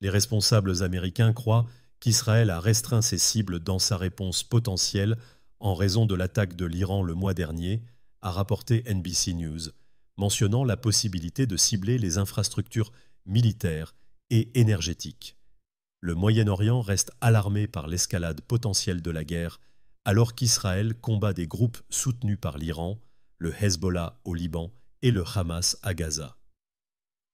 Les responsables américains croient qu'Israël a restreint ses cibles dans sa réponse potentielle en raison de l'attaque de l'Iran le mois dernier, a rapporté NBC News, mentionnant la possibilité de cibler les infrastructures militaires et énergétiques. Le Moyen-Orient reste alarmé par l'escalade potentielle de la guerre, alors qu'Israël combat des groupes soutenus par l'Iran, le Hezbollah au Liban et le Hamas à Gaza.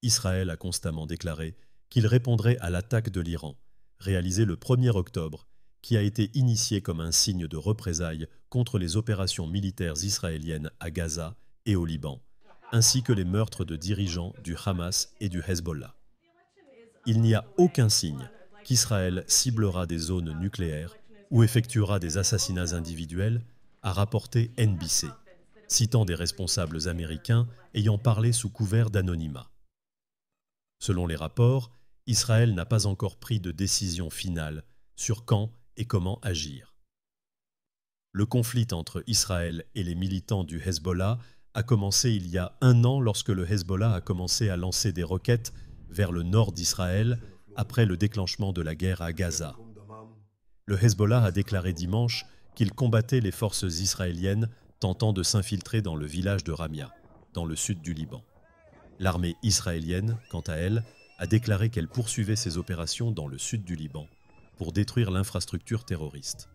Israël a constamment déclaré qu'il répondrait à l'attaque de l'Iran, réalisée le 1er octobre, qui a été initiée comme un signe de représailles contre les opérations militaires israéliennes à Gaza et au Liban, ainsi que les meurtres de dirigeants du Hamas et du Hezbollah. Il n'y a aucun signe qu'Israël ciblera des zones nucléaires ou effectuera des assassinats individuels, a rapporté NBC, citant des responsables américains ayant parlé sous couvert d'anonymat. Selon les rapports, Israël n'a pas encore pris de décision finale sur quand et comment agir. Le conflit entre Israël et les militants du Hezbollah a commencé il y a un an lorsque le Hezbollah a commencé à lancer des roquettes vers le nord d'Israël après le déclenchement de la guerre à Gaza. Le Hezbollah a déclaré dimanche qu'il combattait les forces israéliennes tentant de s'infiltrer dans le village de Ramia, dans le sud du Liban. L'armée israélienne, quant à elle, a déclaré qu'elle poursuivait ses opérations dans le sud du Liban pour détruire l'infrastructure terroriste.